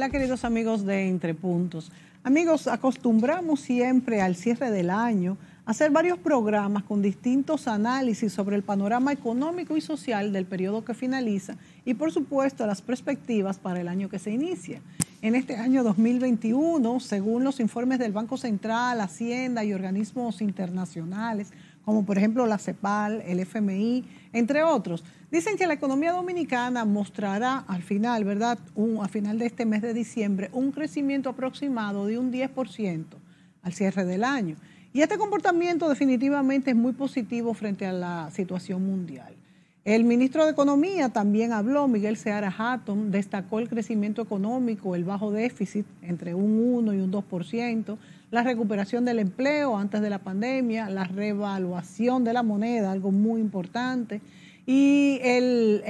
Hola, queridos amigos de Entre Puntos. Amigos, acostumbramos siempre al cierre del año hacer varios programas con distintos análisis sobre el panorama económico y social del periodo que finaliza y, por supuesto, las perspectivas para el año que se inicia. En este año 2021, según los informes del Banco Central, Hacienda y organismos internacionales, como por ejemplo la CEPAL, el FMI, entre otros, Dicen que la economía dominicana mostrará al final, ¿verdad? a final de este mes de diciembre, un crecimiento aproximado de un 10% al cierre del año. Y este comportamiento definitivamente es muy positivo frente a la situación mundial. El ministro de Economía también habló, Miguel Seara Hatton, destacó el crecimiento económico, el bajo déficit entre un 1 y un 2%, la recuperación del empleo antes de la pandemia, la revaluación de la moneda, algo muy importante, y el,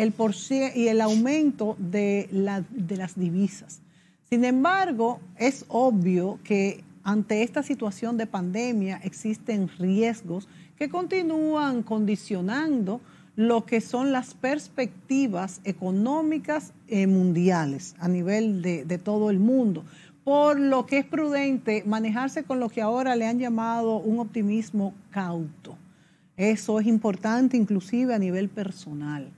y el aumento de, las divisas. Sin embargo, es obvio que ante esta situación de pandemia existen riesgos que continúan condicionando lo que son las perspectivas económicas eh, mundiales a nivel de, todo el mundo, por lo que es prudente manejarse con lo que ahora le han llamado un optimismo cauto. Eso es importante inclusive a nivel personal.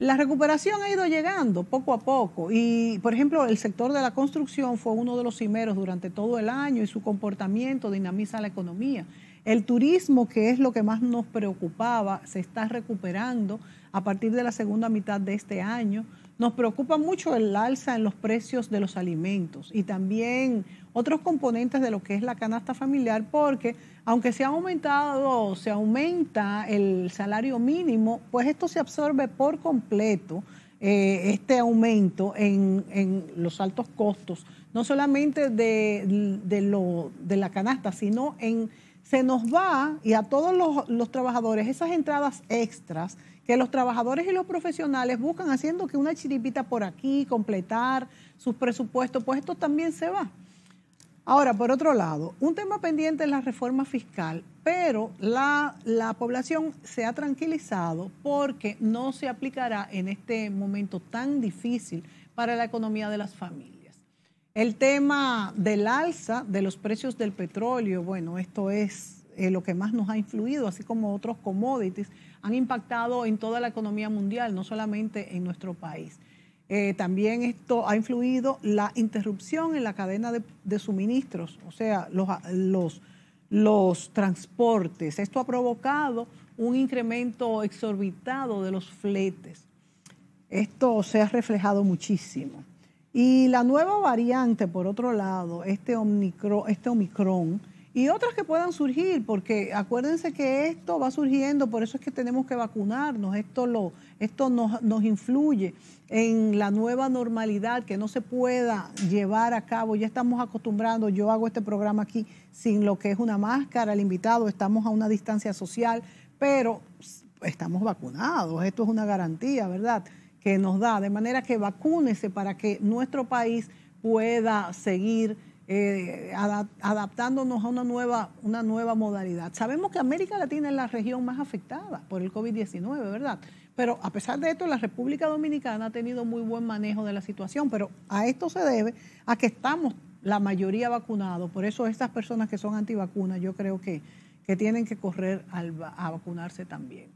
La recuperación ha ido llegando poco a poco y, por ejemplo, el sector de la construcción fue uno de los cimeros durante todo el año y su comportamiento dinamiza la economía. El turismo, que es lo que más nos preocupaba, se está recuperando a partir de la segunda mitad de este año. Nos preocupa mucho el alza en los precios de los alimentos y también otros componentes de lo que es la canasta familiar porque aunque se ha aumentado, se aumenta el salario mínimo, pues esto se absorbe por completo, eh, este aumento en, los altos costos, no solamente de, de, lo, de la canasta, sino en se nos va y a todos los, los, trabajadores esas entradas extras que los trabajadores y los profesionales buscan haciendo que una chiripita por aquí, completar sus presupuestos, pues esto también se va. Ahora, por otro lado, un tema pendiente es la reforma fiscal, pero la, población se ha tranquilizado porque no se aplicará en este momento tan difícil para la economía de las familias. El tema del alza de los precios del petróleo, bueno, esto es eh, lo que más nos ha influido, así como otros commodities, han impactado en toda la economía mundial, no solamente en nuestro país. Eh, también esto ha influido la interrupción en la cadena de, suministros, o sea, los, los, transportes. Esto ha provocado un incremento exorbitado de los fletes. Esto se ha reflejado muchísimo. Y la nueva variante, por otro lado, este, este Omicron y otras que puedan surgir, porque acuérdense que esto va surgiendo, por eso es que tenemos que vacunarnos, esto, lo, esto nos, nos, influye en la nueva normalidad que no se pueda llevar a cabo, ya estamos acostumbrando, yo hago este programa aquí sin lo que es una máscara, el invitado, estamos a una distancia social, pero estamos vacunados, esto es una garantía, ¿verdad? Que nos da, de manera que vacúnese para que nuestro país pueda seguir eh, adaptándonos a una nueva, una nueva modalidad. Sabemos que América Latina es la región más afectada por el COVID-19, ¿verdad? Pero a pesar de esto, la República Dominicana ha tenido muy buen manejo de la situación, pero a esto se debe a que estamos la mayoría vacunados. Por eso estas personas que son antivacunas, yo creo que, que tienen que correr a vacunarse también.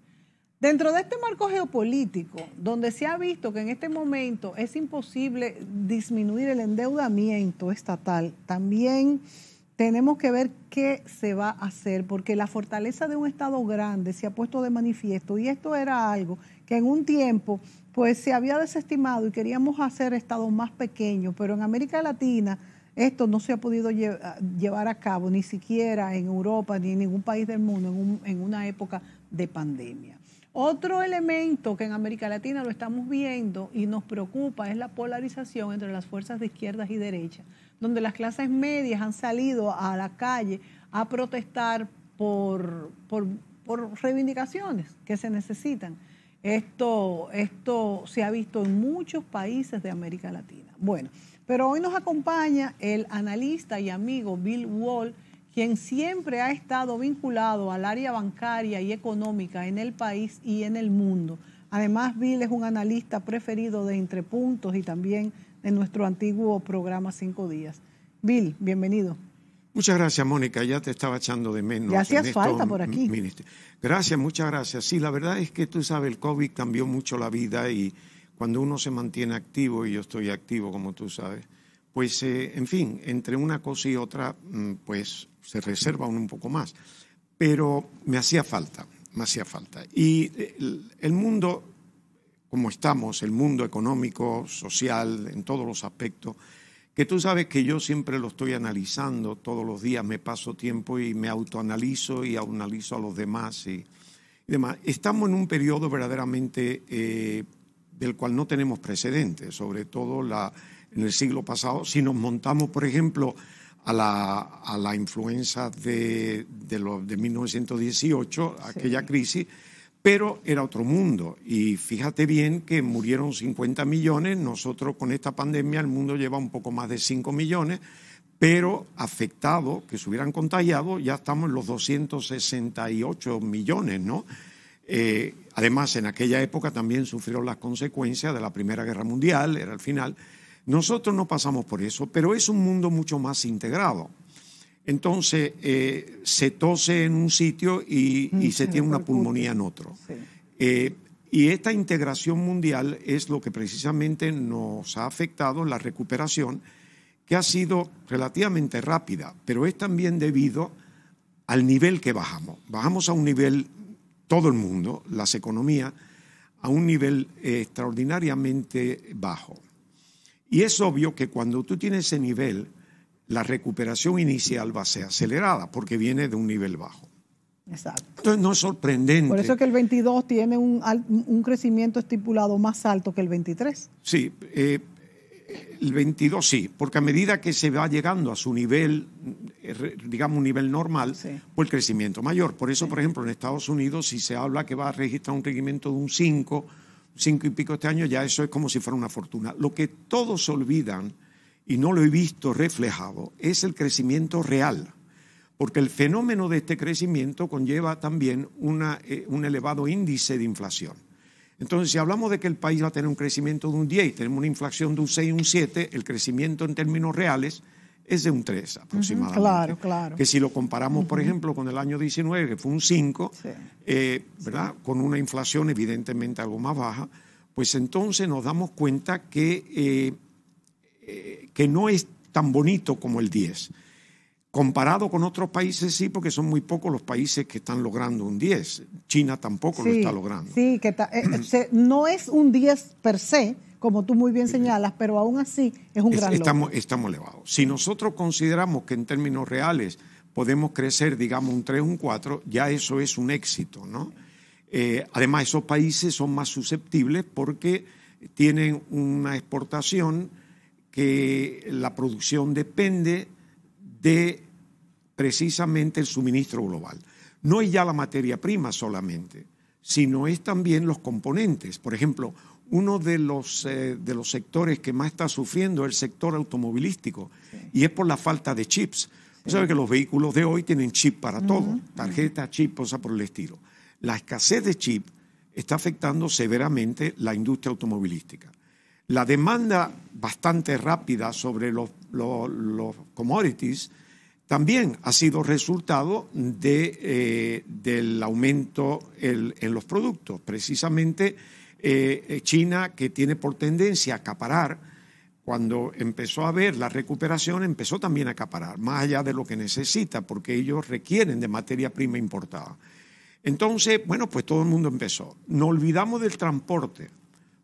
Dentro de este marco geopolítico, donde se ha visto que en este momento es imposible disminuir el endeudamiento estatal, también tenemos que ver qué se va a hacer, porque la fortaleza de un Estado grande se ha puesto de manifiesto y esto era algo que en un tiempo pues se había desestimado y queríamos hacer estados más pequeños, pero en América Latina esto no se ha podido llevar a cabo, ni siquiera en Europa ni en ningún país del mundo en una época de pandemia. Otro elemento que en América Latina lo estamos viendo y nos preocupa es la polarización entre las fuerzas de izquierdas y derechas, donde las clases medias han salido a la calle a protestar por, reivindicaciones que se necesitan. esto se ha visto en muchos países de América Latina. Bueno, pero hoy nos acompaña el analista y amigo Bill Wall, quien siempre ha estado vinculado al área bancaria y económica en el país y en el mundo. Además, Bill es un analista preferido de Entre Puntos y también de nuestro antiguo programa Cinco Días. Bill, bienvenido. Muchas gracias, Mónica. Ya te estaba echando de menos. Ya hacías falta por aquí. Gracias, muchas gracias. Sí, la verdad es que tú sabes, el COVID cambió mucho la vida y cuando uno se mantiene activo, y yo estoy activo, como tú sabes, pues, eh, en fin, entre una cosa y otra, mm, pues se reserva un poco más. Pero me hacía falta, me hacía falta. Y eh, el, mundo, como estamos, el mundo económico, social, en todos los aspectos, que tú sabes que yo siempre lo estoy analizando, todos los días me paso tiempo y me autoanalizo y analizo a los demás y, demás. Estamos en un periodo verdaderamente eh, del cual no tenemos precedentes, sobre todo la, en el siglo pasado. Si nos montamos, por ejemplo, a la, a influenza de, de, de 1918, aquella crisis, pero era otro mundo. Y fíjate bien que murieron 50 millones, nosotros con esta pandemia el mundo lleva un poco más de 5 millones, pero afectados, que se hubieran contagiado, ya estamos en los 268 millones, ¿no? Eh, además, en aquella época también sufrieron las consecuencias de la Primera Guerra Mundial, era el final. Nosotros no pasamos por eso, pero es un mundo mucho más integrado. Entonces, eh, se tose en un sitio y, mm, se tiene una pulmonía en otro. Eh, y esta integración mundial es lo que precisamente nos ha afectado la recuperación, que ha sido relativamente rápida, pero es también debido al nivel que bajamos. Bajamos a un nivel, todo el mundo, las economías, a un nivel eh, extraordinariamente bajo. Y es obvio que cuando tú tienes ese nivel, la recuperación inicial va a ser acelerada porque viene de un nivel bajo. Exacto. Entonces no es sorprendente. Por eso es que el 22 tiene un, crecimiento estipulado más alto que el 23. Sí, eh, el 22 sí, porque a medida que se va llegando a su nivel, digamos un nivel normal, pues el crecimiento mayor. Por eso, por ejemplo, en Estados Unidos si se habla que va a registrar un crecimiento de un 5, cinco y pico este año, ya eso es como si fuera una fortuna. Lo que todos olvidan, y no lo he visto reflejado, es el crecimiento real, porque el fenómeno de este crecimiento conlleva también eh, un elevado índice de inflación. Entonces, si hablamos de que el país va a tener un crecimiento de un 10 y tenemos una inflación de un 6 y un 7, el crecimiento en términos reales es de un 3 aproximadamente. claro, claro. Que si lo comparamos, por ejemplo, con el año 19, que fue un 5, eh, ¿verdad? Con una inflación evidentemente algo más baja, pues entonces nos damos cuenta que, eh, eh, que no es tan bonito como el 10. Comparado con otros países, sí, porque son muy pocos los países que están logrando un 10. China tampoco lo está logrando. Sí, que no es un 10 per se, como tú muy bien señalas, pero aún así es un gran estamos, Estamos elevados. Si nosotros consideramos que en términos reales podemos crecer, digamos, un 3, un 4, ya eso es un éxito, ¿no? Eh, además, esos países son más susceptibles porque tienen una exportación que la producción depende de precisamente el suministro global. No es ya la materia prima solamente, sino es también los componentes. Por ejemplo, uno de los, eh, de los sectores que más está sufriendo es el sector automovilístico y es por la falta de chips. Usted Sabe que los vehículos de hoy tienen chip para todo, tarjeta, chip, cosas por el estilo. La escasez de chip está afectando severamente la industria automovilística. La demanda bastante rápida sobre los, commodities también ha sido resultado eh, del aumento en los productos. Precisamente eh, eh, China, que tiene por tendencia a acaparar, cuando empezó a ver la recuperación, empezó también a acaparar, más allá de lo que necesita, porque ellos requieren de materia prima importada. Entonces, bueno, pues todo el mundo empezó. No olvidamos del transporte,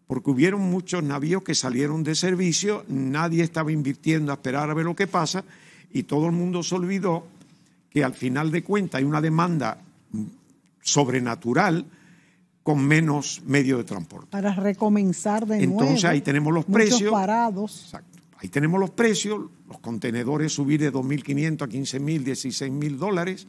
porque hubieron muchos navíos que salieron de servicio, nadie estaba invirtiendo a esperar a ver lo que pasa, y todo el mundo se olvidó que al final de cuentas hay una demanda mm, sobrenatural con menos medio de transporte. Para recomenzar de nuevo. Entonces ahí tenemos los precios. parados. Exacto. Ahí tenemos los precios, los contenedores subir de 2.500 a 15.000, 16.000 dólares.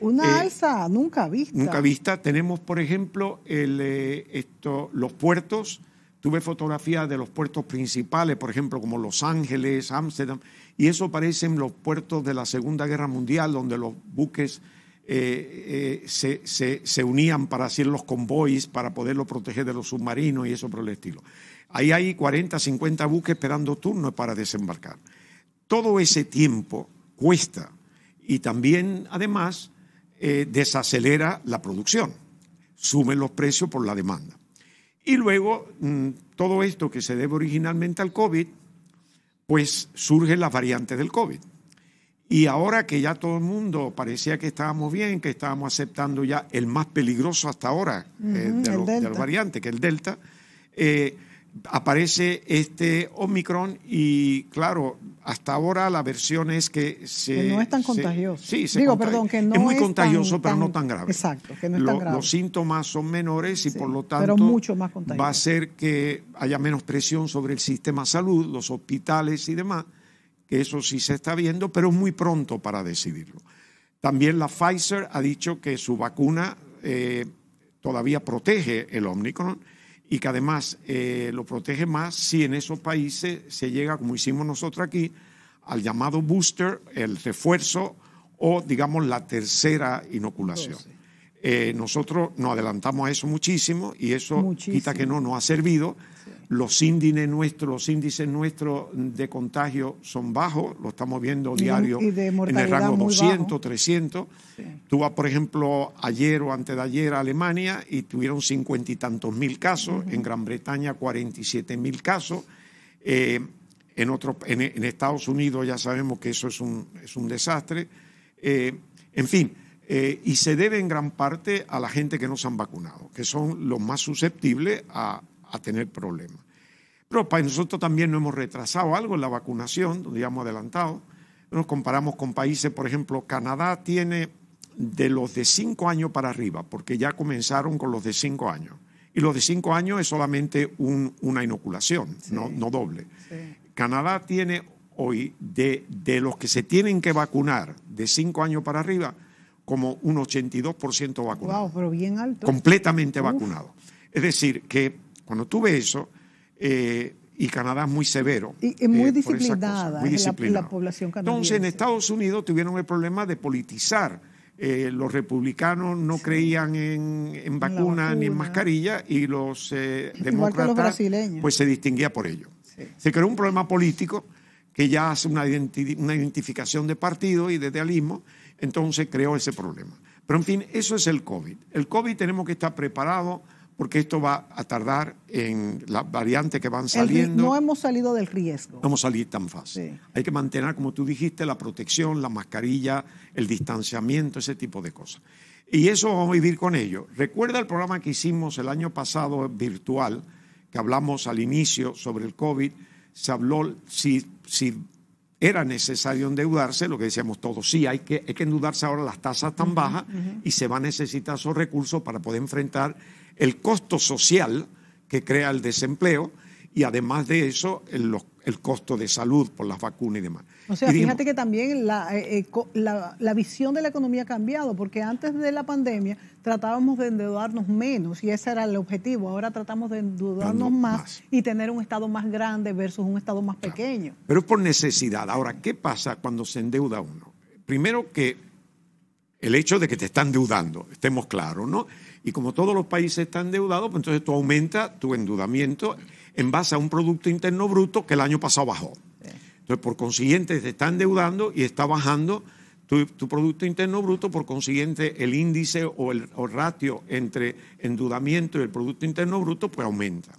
Una eh, alza nunca vista. Nunca vista. Tenemos, por ejemplo, eh, los puertos. Tuve fotografías de los puertos principales, por ejemplo, como Los Ángeles, Ámsterdam, y eso parecen los puertos de la Segunda Guerra Mundial, donde los buques eh, eh, se, unían para hacer los convoys, para poderlo proteger de los submarinos y eso por el estilo. Ahí hay 40, 50 buques esperando turnos para desembarcar. Todo ese tiempo cuesta y también, además, eh, desacelera la producción, sumen los precios por la demanda. Y luego, mm, todo esto que se debe originalmente al COVID, pues surgen las variantes del COVID. Y ahora que ya todo el mundo parecía que estábamos bien, que estábamos aceptando ya el más peligroso hasta ahora eh, del variante, que es el Delta, eh, aparece este Omicron y claro, hasta ahora la versión es que se... Que no es tan contagioso. Sí, es muy contagioso, pero no tan grave. Exacto, que no es tan grave. Los síntomas son menores y por lo tanto va a ser que haya menos presión sobre el sistema de salud, los hospitales y demás. Eso sí se está viendo, pero es muy pronto para decidirlo. También la Pfizer ha dicho que su vacuna eh, todavía protege el Omicron y que además eh, lo protege más si en esos países se llega, como hicimos nosotros aquí, al llamado booster, el refuerzo o, digamos, la tercera inoculación. Eh, nosotros nos adelantamos a eso muchísimo y eso quita que no no ha servido. Los índices nuestros, índices nuestros de contagio son bajos, lo estamos viendo diario en el rango 200, 300. Tuvo, por ejemplo, ayer o antes de ayer Alemania y tuvieron cincuenta y tantos mil casos, en Gran Bretaña 47 mil casos. Eh, en, otro, en, Estados Unidos ya sabemos que eso es un, es un desastre. Eh, en fin, eh, y se debe en gran parte a la gente que no se han vacunado, que son los más susceptibles a, a tener problemas. Pero para nosotros también no hemos retrasado algo en la vacunación, donde ya hemos adelantado. Nos comparamos con países, por ejemplo, Canadá tiene de los de cinco años para arriba, porque ya comenzaron con los de cinco años. Y los de cinco años es solamente una inoculación, no, doble. Canadá tiene hoy, de, los que se tienen que vacunar de cinco años para arriba, como un 82% vacunado. Wow, pero bien alto. Completamente vacunado. Es decir, que cuando tuve eso, eh, y Canadá es muy severo. Y, muy, eh, disciplinada, eh, la, población canadiense. Entonces, en Estados Unidos tuvieron el problema de politizar. los republicanos no creían en, vacunas vacuna. ni en mascarilla y los demócratas pues se distinguía por ello. Se creó un problema político que ya hace una, una identificación de partido y de idealismo, entonces creó ese problema. Pero en fin, eso es el COVID. El COVID tenemos que estar preparados porque esto va a tardar en las variantes que van saliendo. no hemos salido del riesgo. No hemos salido tan fácil. Hay que mantener, como tú dijiste, la protección, la mascarilla, el distanciamiento, ese tipo de cosas. Y eso vamos a vivir con ello. Recuerda el programa que hicimos el año pasado virtual, que hablamos al inicio sobre el COVID, se habló si, si era necesario endeudarse, lo que decíamos todos, sí, hay que, hay que endeudarse ahora, las tasas tan bajas y se va a necesitar esos recursos para poder enfrentar el costo social que crea el desempleo y además de eso el, costo de salud por las vacunas y demás. O sea, fíjate que también eh, eh, la, visión de la economía ha cambiado, porque antes de la pandemia tratábamos de endeudarnos menos y ese era el objetivo. Ahora tratamos de endeudarnos más, y tener un Estado más grande versus un Estado más pequeño. Pero es por necesidad. Ahora, ¿qué pasa cuando se endeuda uno? Primero que el hecho de que te están endeudando, estemos claros, ¿no? Y como todos los países están endeudados, pues entonces tú aumenta tu endeudamiento en base a un Producto Interno Bruto que el año pasado bajó. Entonces, por consiguiente, se está endeudando y está bajando tu, Producto Interno Bruto, por consiguiente, el índice o el ratio entre endeudamiento y el Producto Interno Bruto, pues aumenta.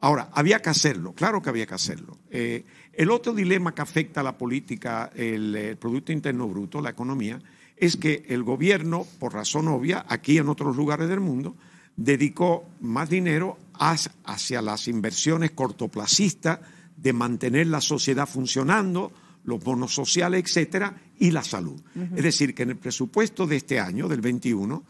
Ahora, había que hacerlo, claro que había que hacerlo. Eh, el otro dilema que afecta a la política, el Producto Interno Bruto, la economía, es que el gobierno, por razón obvia, aquí en otros lugares del mundo, dedicó más dinero hacia las inversiones cortoplacistas de mantener la sociedad funcionando, los bonos sociales, etcétera, y la salud. Es decir, que en el presupuesto de este año, del 21,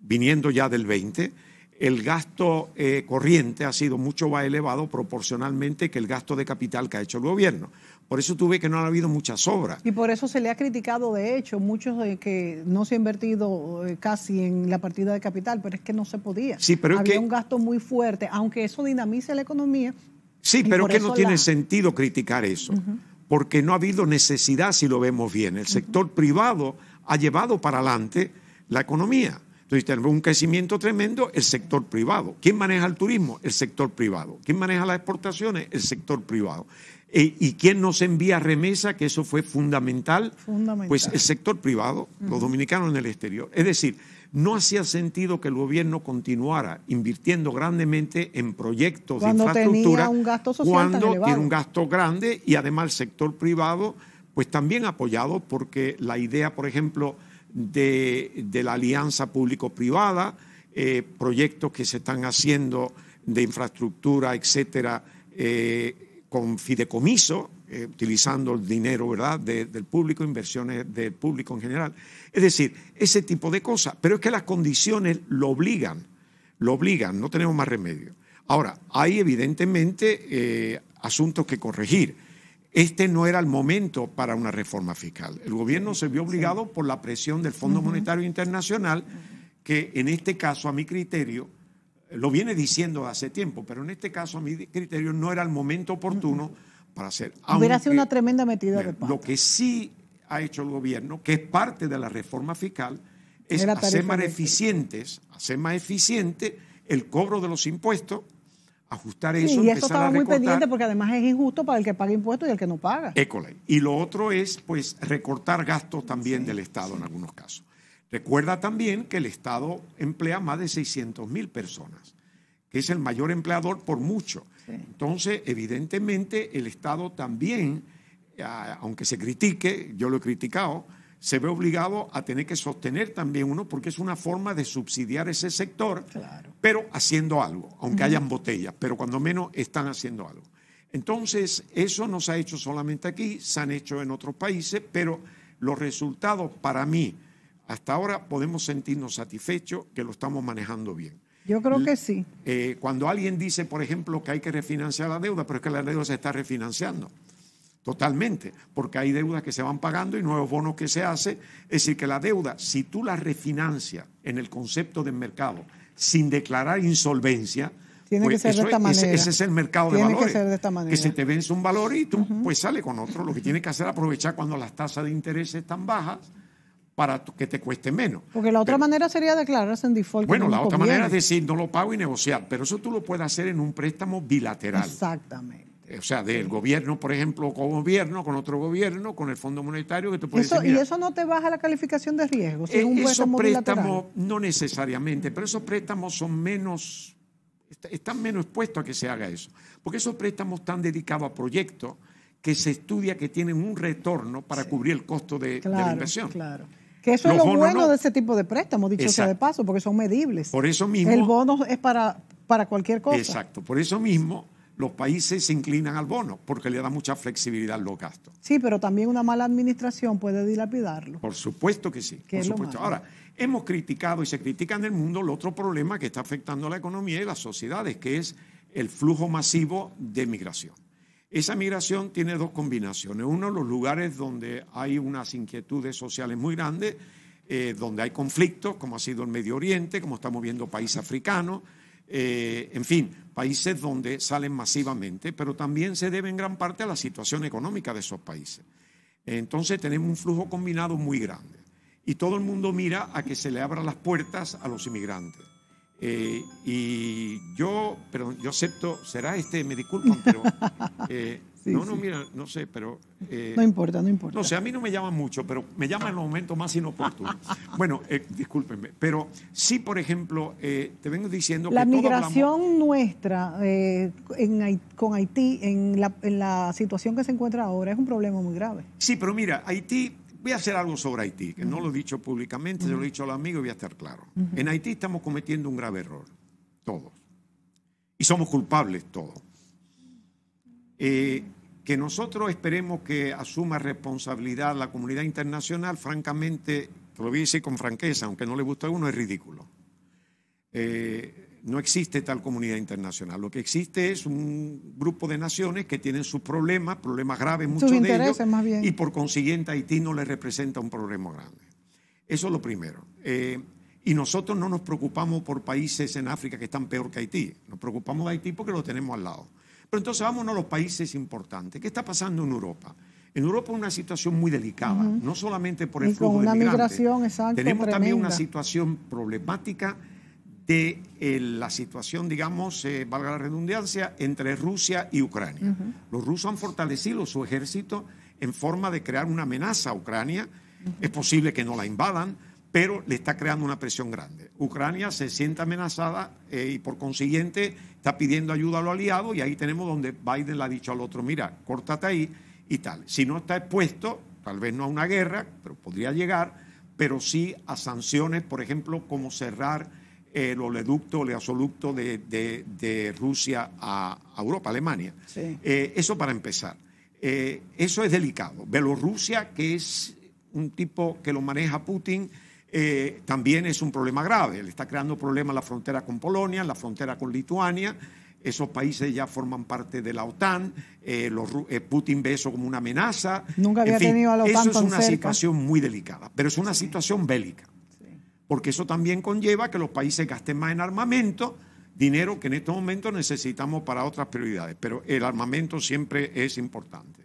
viniendo ya del 20, el gasto eh, corriente ha sido mucho más elevado proporcionalmente que el gasto de capital que ha hecho el gobierno. Por eso tuve que no ha habido muchas obras. Y por eso se le ha criticado, de hecho, muchos de eh, que no se ha invertido eh, casi en la partida de capital, pero es que no se podía. Sí, Había un gasto muy fuerte, aunque eso dinamice la economía. Sí, pero es que no tiene sentido criticar eso, porque no ha habido necesidad, si lo vemos bien. El sector privado ha llevado para adelante la economía. Entonces tenemos un crecimiento tremendo el sector privado. ¿Quién maneja el turismo? El sector privado. ¿Quién maneja las exportaciones? El sector privado. Eh, ¿Y, quién nos envía remesa? Que eso fue fundamental. fundamental. Pues el sector privado, los dominicanos en el exterior. Es decir, no hacía sentido que el gobierno continuara invirtiendo grandemente en proyectos de infraestructura un gasto social cuando tiene un gasto grande y además el sector privado, pues también apoyado porque la idea, por ejemplo, de, la alianza público-privada, eh, proyectos que se están haciendo de infraestructura, etcétera, eh, con fideicomiso, eh, utilizando el dinero ¿verdad? del público, inversiones del público en general. Es decir, ese tipo de cosas. Pero es que las condiciones lo obligan, lo obligan, no tenemos más remedio. Ahora, hay evidentemente asuntos que corregir este no era el momento para una reforma fiscal. El gobierno se vio obligado por la presión del Fondo Monetario Internacional, que en este caso, a mi criterio, lo viene diciendo hace tiempo, pero en este caso, a mi criterio, no era el momento oportuno para hacer. Hubiera sido una tremenda metida de pata. Lo que sí ha hecho el gobierno, que es parte de la reforma fiscal, es hacer más eficientes, hacer más eficiente el cobro de los impuestos ajustar eso. Sí, y eso estaba muy pendiente porque además es injusto para el que paga impuestos y el que no paga. École. Y lo otro es, pues, recortar gastos también del Estado en algunos casos. Recuerda también que el Estado emplea más de 600 mil personas, que es el mayor empleador por mucho. Entonces, evidentemente, el Estado también, eh, aunque se critique, yo lo he criticado, se ve obligado a tener que sostener también uno porque es una forma de subsidiar ese sector, pero haciendo algo, aunque hayan botellas, pero cuando menos están haciendo algo. Entonces, eso no se ha hecho solamente aquí, se han hecho en otros países, pero los resultados para mí, hasta ahora podemos sentirnos satisfechos que lo estamos manejando bien. Yo creo que sí. Eh, cuando alguien dice, por ejemplo, que hay que refinanciar la deuda, pero es que la deuda se está refinanciando. Totalmente, porque hay deudas que se van pagando y nuevos bonos que se hacen, Es decir, que la deuda, si tú la refinancias en el concepto del mercado sin declarar insolvencia, tiene que pues ser de esta manera. Ese, es el mercado de valores. Que, ser de esta manera. que se te vence un valor y tú pues sale con otro. Lo que tienes que hacer es aprovechar cuando las tasas de interés están bajas para que te cueste menos. Porque la otra manera sería declararse en default. Bueno, la otra manera es decir, no lo pago y negociar, pero eso tú lo puedes hacer en un préstamo bilateral. Exactamente. Eh, o sea, del gobierno, por ejemplo, con gobierno, con otro gobierno, con el Fondo Monetario, que te puedes. Y eso no te baja la calificación de riesgo. Eh, esos préstamos, no necesariamente, pero esos préstamos son menos, están menos expuestos a que se haga eso. Porque esos préstamos están dedicados a proyectos que se estudia que tienen un retorno para cubrir el costo de, la inversión. Claro. Que eso es lo bueno de ese tipo de préstamos, dicho sea de paso, porque son medibles. Por eso mismo. El bono es para, para cualquier cosa. Exacto. Por eso mismo los países se inclinan al bono porque le da mucha flexibilidad a los gastos. Sí, pero también una mala administración puede dilapidarlo. Por supuesto que sí. Ahora, hemos criticado y se critica en el mundo el otro problema que está afectando a la economía y las sociedades, que es el flujo masivo de migración. Esa migración tiene dos combinaciones. Uno, los lugares donde hay unas inquietudes sociales muy grandes, eh, donde hay conflictos, como ha sido el Medio Oriente, como estamos viendo países africanos, eh, en fin, países donde salen masivamente, pero también se debe en gran parte a la situación económica de esos países. Entonces tenemos un flujo combinado muy grande y todo el mundo mira a que se le abran las puertas a los inmigrantes. Eh, y yo, perdón, yo acepto, será este, me disculpan, pero... Eh, no, no, mira, no sé, pero... Eh, no importa, no importa. No sé, a mí no me llama mucho, pero me llama en los momentos más inoportunos. bueno, discúlpenme, pero sí, por ejemplo, te vengo diciendo... La migración nuestra en, con Haití, en la, en la situación que se encuentra ahora, es un problema muy grave. Sí, pero mira, Haití voy a hacer algo sobre Haití, que no lo he dicho públicamente, se lo he dicho a los amigos y voy a estar claro. En Haití estamos cometiendo un grave error, todos. Y somos culpables todos. Eh, que nosotros esperemos que asuma responsabilidad la comunidad internacional, francamente, te lo voy a decir con franqueza, aunque no le guste a uno, es ridículo. Eh, no existe tal comunidad internacional. Lo que existe es un grupo de naciones que tienen sus problemas, problemas graves, muchos de ellos, y por consiguiente Haití no le representa un problema grande. Eso es lo primero. Eh, y nosotros no nos preocupamos por países en África que están peor que Haití. Nos preocupamos de Haití porque lo tenemos al lado. Pero entonces vámonos a los países importantes. ¿Qué está pasando en Europa? En Europa es una situación muy delicada, no solamente por el flujo una de Migración, exacto, Tenemos también una situación problemática de eh, la situación, digamos, eh, valga la redundancia, entre Rusia y Ucrania. Los rusos han fortalecido su ejército en forma de crear una amenaza a Ucrania. Es posible que no la invadan, pero le está creando una presión grande. Ucrania se siente amenazada eh, y por consiguiente está pidiendo ayuda a los aliados y ahí tenemos donde Biden le ha dicho al otro, mira, córtate ahí y tal. Si no está expuesto, tal vez no a una guerra, pero podría llegar, pero sí a sanciones, por ejemplo, como cerrar el oleoducto, el gasoducto de, Rusia a, Europa, Alemania. Eh, eso para empezar. Eh, eso es delicado. Bielorrusia, que es un tipo que lo maneja Putin, eh, también es un problema grave. Le está creando problemas la frontera con Polonia, la frontera con Lituania. Esos países ya forman parte de la OTAN. Putin ve eso como una amenaza. Nunca había tenido a la OTAN Eso es una situación muy delicada, pero es una situación bélica porque eso también conlleva que los países gasten más en armamento, dinero que en estos momentos necesitamos para otras prioridades, pero el armamento siempre es importante.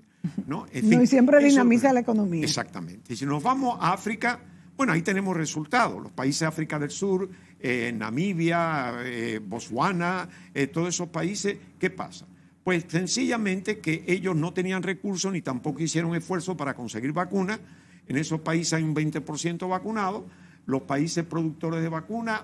¿no? y siempre dinamiza la economía. Exactamente. Y si nos vamos a África, bueno, ahí tenemos resultados. Los países de África del Sur, eh, Namibia, eh, Botswana, eh, todos esos países, ¿qué pasa? Pues sencillamente que ellos no tenían recursos ni tampoco hicieron esfuerzo para conseguir vacunas. En esos países hay un 20% vacunado los países productores de vacunas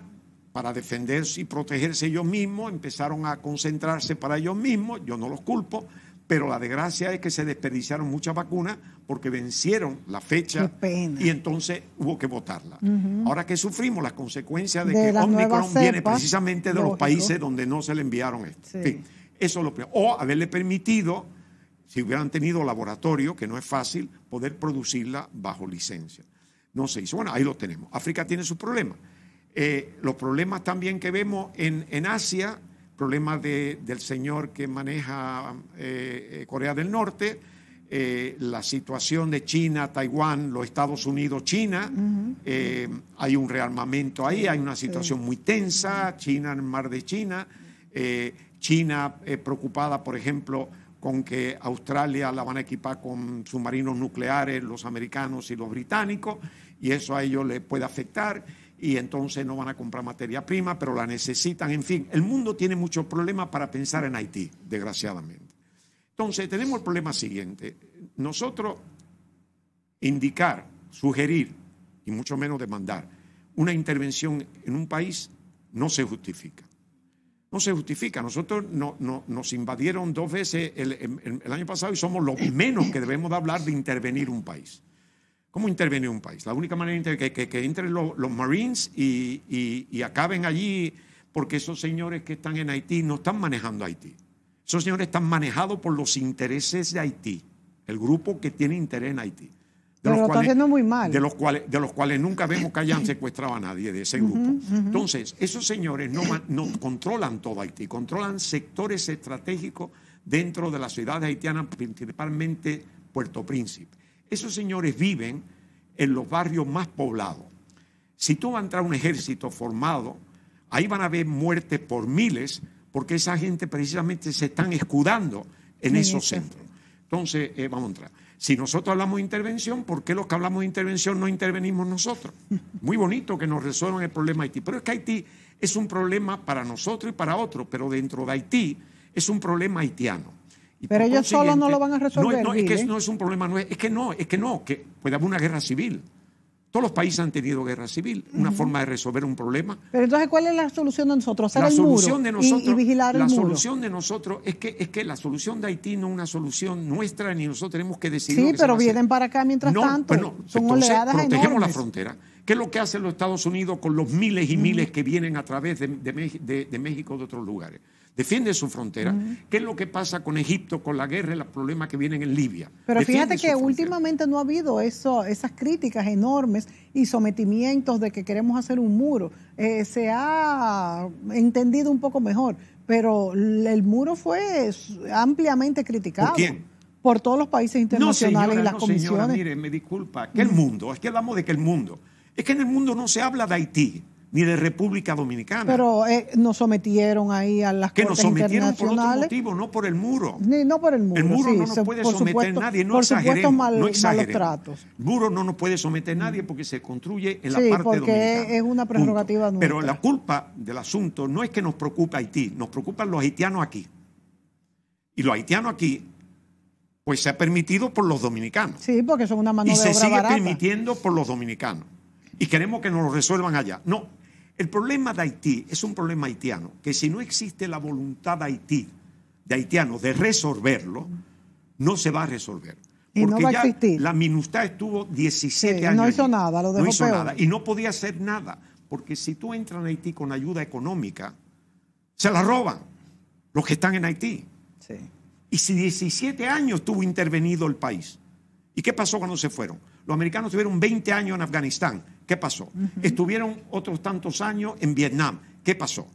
para defenderse y protegerse ellos mismos, empezaron a concentrarse para ellos mismos, yo no los culpo, pero la desgracia es que se desperdiciaron muchas vacunas porque vencieron la fecha y entonces hubo que votarla. Ahora que sufrimos las consecuencias de, que Omicron viene precisamente de los países donde no se le enviaron esto. eso lo O haberle permitido, si hubieran tenido laboratorio, que no es fácil, poder producirla bajo licencia. No se hizo. Bueno, ahí lo tenemos. África tiene sus problemas. Eh, los problemas también que vemos en, en Asia, problemas de, del señor que maneja eh, eh, Corea del Norte, la situación de China, Taiwán, los Estados Unidos, China, hay un rearmamento ahí, hay una situación muy tensa, China en el mar de China, China preocupada, por ejemplo, con que Australia la van a equipar con submarinos nucleares, los americanos y los británicos, y eso a ellos les puede afectar, y entonces no van a comprar materia prima, pero la necesitan, en fin, el mundo tiene muchos problemas para pensar en Haití, desgraciadamente. Entonces, tenemos el problema siguiente, nosotros indicar, sugerir, y mucho menos demandar, una intervención en un país no se justifica no se justifica. Nosotros nos invadieron dos veces el, año pasado y somos los menos que debemos de hablar de intervenir un país. ¿Cómo intervenir un país? La única manera es que, que, entren los, Marines y, acaben allí, porque esos señores que están en Haití no están manejando Haití. Esos señores están manejados por los intereses de Haití, el grupo que tiene interés en Haití. De los, cuales, muy mal. De los, cuales, nunca vemos que hayan secuestrado a nadie de ese grupo. Entonces, esos señores no, no controlan todo Haití, controlan sectores estratégicos dentro de las ciudades haitiana, principalmente Puerto Príncipe. Esos señores viven en los barrios más poblados. Si tú vas a entrar un ejército formado, ahí van a haber muertes por miles, porque esa gente precisamente se están escudando en esos centros. Entonces, eh, vamos a entrar. Si nosotros hablamos de intervención, ¿por qué los que hablamos de intervención no intervenimos nosotros? Muy bonito que nos resuelvan el problema Haití, pero es que Haití es un problema para nosotros y para otros, pero dentro de Haití es un problema haitiano. pero ellos solos no lo van a resolver. No, es que ¿eh? no es un problema, no es, es, que no, es que no, que puede haber una guerra civil. Todos los países han tenido guerra civil, una forma de resolver un problema. Pero entonces, ¿cuál es la solución de nosotros? la solución de nosotros, y, vigilar La solución de nosotros es que, es que la solución de Haití no es una solución nuestra, ni nosotros tenemos que decidir. Sí, pero vienen para acá mientras tanto. Bueno, son entonces, protegemos la frontera. ¿Qué es lo que hacen los Estados Unidos con los miles y miles que vienen a través de, de, de, México de otros lugares? defiende su frontera. ¿Qué es lo que pasa con Egipto, con la guerra y los problemas que vienen en Libia? Pero fíjate que últimamente no ha habido esas críticas enormes y sometimientos de que queremos hacer un muro. Eh, se ha entendido un poco mejor, pero el muro fue ampliamente criticado. ¿Por quién? Por todos los países internacionales y las no, comisiones. Señora, mire, me disculpa, que el mundo, es que hablamos de que el mundo. Es que en el mundo no se habla de Haití, ni de República Dominicana. Pero eh, nos sometieron ahí a las que nos sometieron por otro motivo, no por el muro. Ni, no por el muro. El muro no nos puede someter nadie, no por exageremos, mal, no exageremos. El muro no nos puede someter nadie porque se construye en la parte porque es una prerrogativa nuestra. Pero la culpa del asunto no es que nos preocupe Haití, nos preocupan los haitianos aquí. Y los haitianos aquí pues se ha permitido por los dominicanos. Sí, porque son una mano de obra barata. Y se sigue permitiendo por los dominicanos. Y queremos que nos lo resuelvan allá. No, el problema de Haití es un problema haitiano, que si no existe la voluntad de Haití, de haitianos, de resolverlo, no se va a resolver. Porque y no va a la MINUSTA estuvo 17 años. No hizo nada, lo No hizo nada. Y no podía hacer nada. Porque si tú entras en Haití con ayuda económica, se la roban los que están en Haití. Sí. Y si 17 años estuvo intervenido el país. ¿Y qué pasó cuando se fueron? Los americanos tuvieron 20 años en Afganistán ¿Qué pasó? Estuvieron otros tantos años en Vietnam. ¿Qué pasó?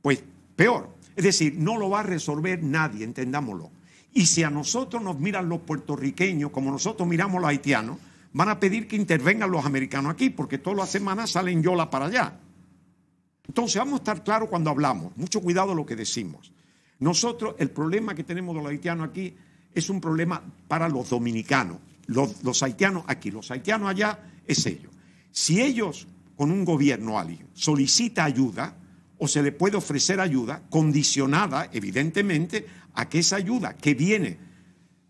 Pues peor. Es decir, no lo va a resolver nadie, entendámoslo. Y si a nosotros nos miran los puertorriqueños como nosotros miramos los haitianos, van a pedir que intervengan los americanos aquí, porque todas las semanas salen yola para allá. Entonces vamos a estar claros cuando hablamos, mucho cuidado lo que decimos. Nosotros, el problema que tenemos de los haitianos aquí es un problema para los dominicanos, los, los haitianos aquí, los haitianos allá es ellos. Si ellos con un gobierno alguien solicita ayuda o se le puede ofrecer ayuda condicionada, evidentemente, a que esa ayuda que viene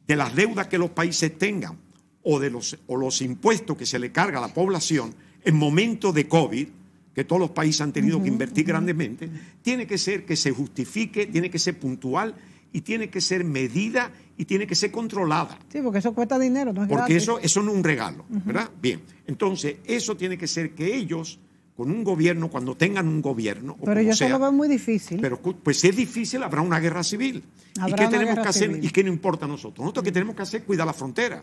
de las deudas que los países tengan o de los, o los impuestos que se le carga a la población en momento de COVID, que todos los países han tenido que invertir grandemente, tiene que ser que se justifique, tiene que ser puntual y tiene que ser medida y tiene que ser controlada. Sí, porque eso cuesta dinero, Porque eso, eso no es un regalo, ¿verdad? Bien, entonces eso tiene que ser que ellos con un gobierno, cuando tengan un gobierno. pero yo se lo veo muy difícil. Pero pues si es difícil, habrá una guerra civil. ¿Y qué tenemos que hacer? ¿Y qué no importa a nosotros? Nosotros que mm. tenemos que hacer cuidar la frontera.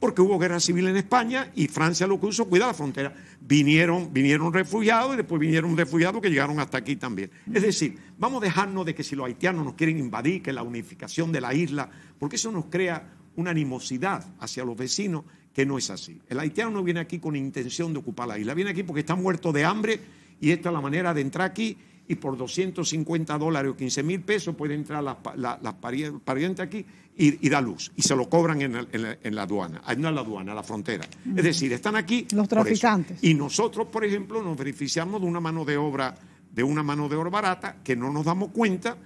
Porque hubo guerra civil en España y Francia lo que hizo, cuidar la frontera. Vinieron, vinieron refugiados y después vinieron refugiados que llegaron hasta aquí también. Es decir, vamos a dejarnos de que si los haitianos nos quieren invadir, que la unificación de la isla, porque eso nos crea una animosidad hacia los vecinos que no es así. El haitiano no viene aquí con intención de ocupar la isla, viene aquí porque está muerto de hambre y esta es la manera de entrar aquí y por 250 dólares o 15 mil pesos puede entrar las la, pariente aquí y, da luz. Y se lo cobran en, la, aduana, ah, no en la aduana, en la frontera. Es decir, están aquí los traficantes. Y nosotros, por ejemplo, nos beneficiamos de una mano de obra, de una mano de obra barata que no nos damos cuenta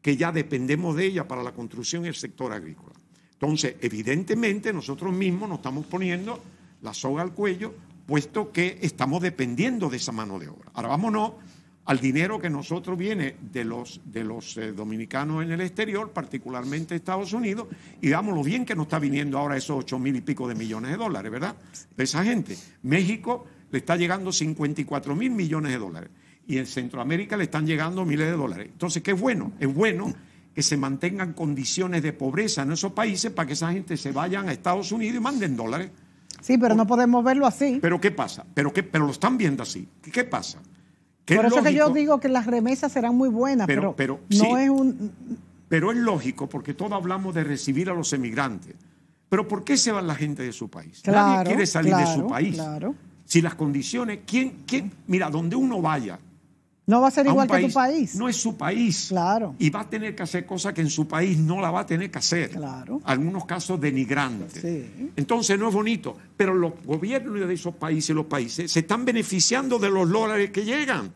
que ya dependemos de ella para la construcción el sector agrícola. Entonces, evidentemente nosotros mismos nos estamos poniendo la soga al cuello, puesto que estamos dependiendo de esa mano de obra. Ahora vámonos al dinero que nosotros viene de los, de los eh, dominicanos en el exterior, particularmente Estados Unidos, y dámoslo bien que nos está viniendo ahora esos ocho mil y pico de millones de dólares, ¿verdad? De esa gente. México le está llegando 54 mil millones de dólares y en Centroamérica le están llegando miles de dólares. Entonces, ¿qué es bueno? Es bueno que se mantengan condiciones de pobreza en esos países para que esa gente se vayan a Estados Unidos y manden dólares. Sí, pero no podemos verlo así. Pero ¿qué pasa? Pero, qué, pero lo están viendo así. ¿Qué, pasa? Por eso que yo digo que las remesas serán muy buenas, pero, pero, no es un... Pero es lógico porque todos hablamos de recibir a los emigrantes. Pero ¿por qué se va la gente de su país? Nadie quiere salir de su país. Si las condiciones, ¿quién, quién? Mira, donde uno vaya, no va a ser igual que tu país. No es su país. Claro. Y va a tener que hacer cosas que en su país no la va a tener que hacer. Claro. Algunos casos denigrantes. Sí. Entonces no es bonito. Pero los gobiernos de esos países, los países, se están beneficiando de los dólares que llegan.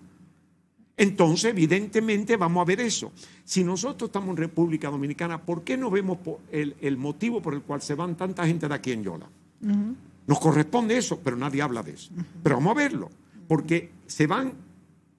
Entonces, evidentemente, vamos a ver eso. Si nosotros estamos en República Dominicana, ¿por qué no vemos el, motivo por el cual se van tanta gente de aquí en Yola? Nos corresponde eso, pero nadie habla de eso. Pero vamos a verlo, porque se van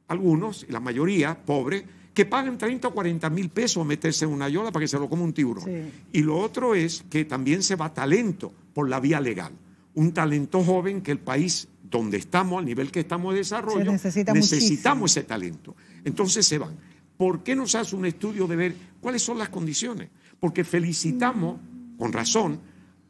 algunos, la mayoría, pobres, que pagan 30 o 40 mil pesos meterse en una yola para que se lo coma un tiburón. Y lo otro es que también se va talento por la vía legal. Un talento joven que el país donde estamos, al nivel que estamos de desarrollo, necesitamos ese talento. Entonces se van. ¿Por qué no se hace un estudio de ver cuáles son las condiciones? Porque felicitamos, con razón,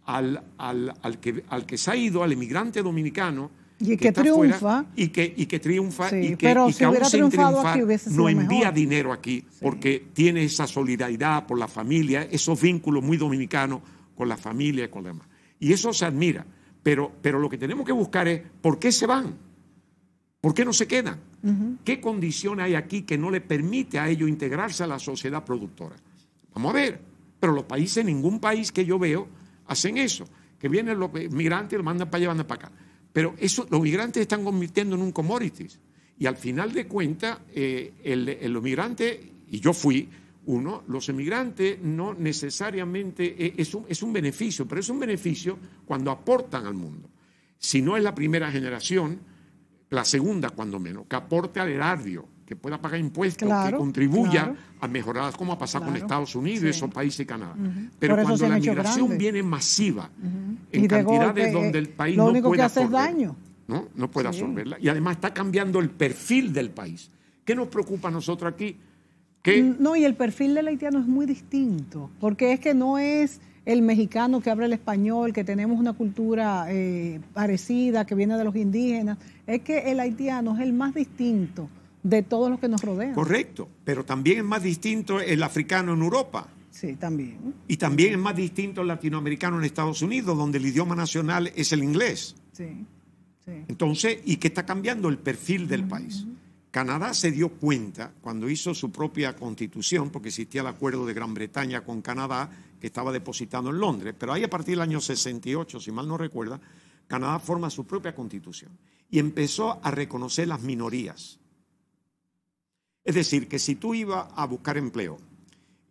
al, al, que, al que se ha ido, al emigrante dominicano, y que, triunfa. y, que, y que triunfa. y pero si hubiera triunfado aquí hubiese sido no envía dinero aquí porque tiene esa solidaridad por la familia, esos vínculos muy dominicanos con la familia y con la demás. Y eso se admira. Pero, pero lo que tenemos que buscar es por qué se van. ¿Por qué no se quedan? ¿Qué condición hay aquí que no le permite a ellos integrarse a la sociedad productora? Vamos a ver. Pero los países, ningún país que yo veo, hacen eso. Que vienen los migrantes y los mandan para allá, van para acá. Pero eso, los migrantes están convirtiendo en un commodities. Y al final de cuentas, eh, el, el y yo fui uno, los emigrantes no necesariamente eh, es un, es un beneficio, pero es un beneficio cuando aportan al mundo. Si no es la primera generación, la segunda cuando menos, que aporte al erario, que pueda pagar impuestos, que contribuya a mejorar, como ha pasado con Estados Unidos esos países y Canadá. Pero cuando la migración viene masiva, en cantidades donde el país lo no único puede que hace daño. ¿no? no puede absorberla. Y además está cambiando el perfil del país. ¿Qué nos preocupa a nosotros aquí? Mm, no, y el perfil del haitiano es muy distinto, porque es que no es el mexicano que habla el español, que tenemos una cultura eh, parecida, que viene de los indígenas, es que el haitiano es el más distinto de todos los que nos rodean. Correcto, pero también es más distinto el africano en Europa. Sí, también. Y también es más distinto el latinoamericano en Estados Unidos, donde el idioma nacional es el inglés. Sí, Entonces, ¿y qué está cambiando el perfil del país? Canadá se dio cuenta cuando hizo su propia constitución, porque existía el acuerdo de Gran Bretaña con Canadá, que estaba depositado en Londres, pero ahí a partir del año 68, si mal no recuerda, Canadá forma su propia constitución y empezó a reconocer las minorías es decir, que si tú ibas a buscar empleo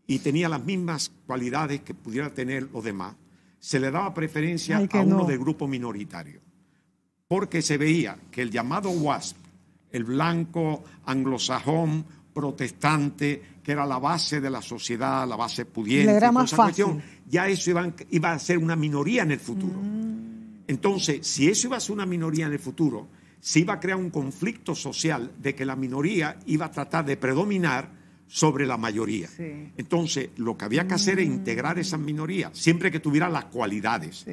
y tenía las mismas cualidades que pudiera tener los demás, se le daba preferencia a uno de del grupo minoritario, porque se veía que el llamado WASP, el blanco anglosajón protestante, que era la base de la sociedad, la base pudiente, ya eso iba, a ser una minoría en el futuro. Mm. Entonces, si eso iba a ser una minoría en el futuro, se iba a crear un conflicto social de que la minoría iba a tratar de predominar sobre la mayoría. Entonces, lo que había que hacer era integrar esas minorías, siempre que tuviera las cualidades,